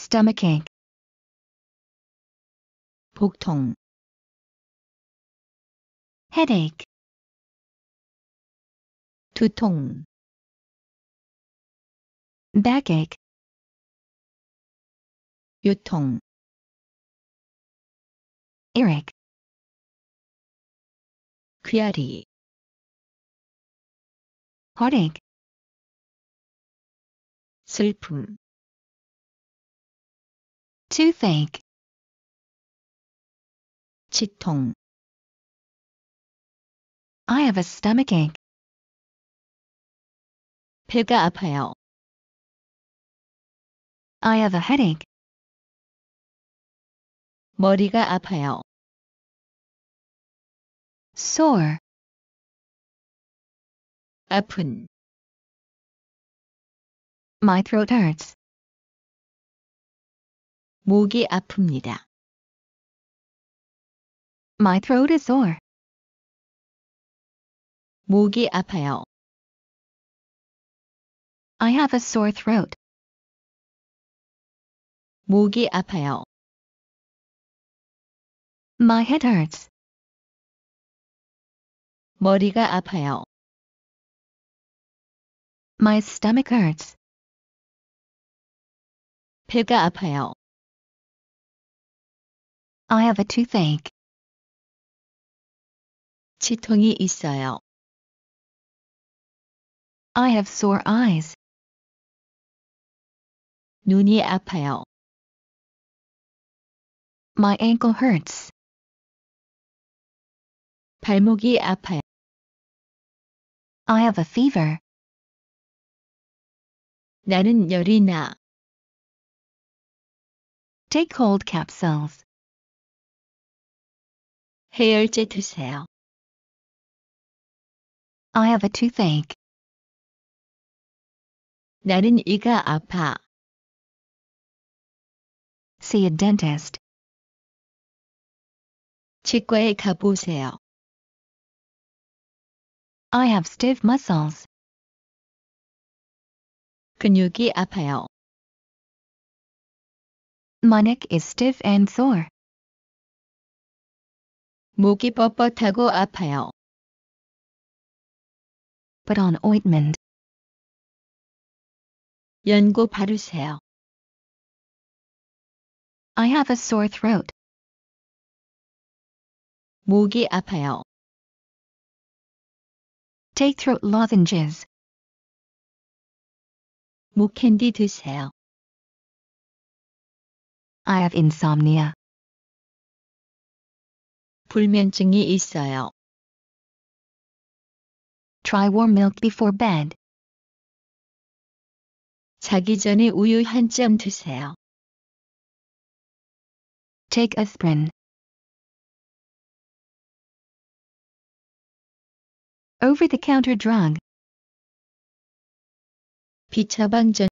stomachache 복통 headache 두통 backache 요통 earache 귀아리 heartache 슬픔 toothache 치통 I have a stomach stomachache 배가 아파요 I have a headache 머리가 아파요 sore 아픈 My throat hurts 목이 아픕니다. My throat is sore. 목이 아파요. I have a sore throat. 목이 아파요. My head hurts. 머리가 아파요. My stomach hurts. 배가 아파요. I have a toothache. 치통이 있어요. I have sore eyes. 눈이 아파요. My ankle hurts. 발목이 아파요. I have a fever. 나는 열이 나. Take cold capsules. 해열제 드세요. I have a toothache. 나는 이가 아파. See a dentist. 치과에 가보세요. I have stiff muscles. 근육이 아파요. My neck is stiff and sore. 목이 뻣뻣하고 아파요. Put on ointment. 연고 바르세요. I have a sore throat. 목이 아파요. Take throat lozenges. 목 캔디 드세요. I have insomnia. 불면증이 있어요. Try warm milk before bed. 자기 전에 우유 드세요. Take aspirin. Over-the-counter drug. 비처방전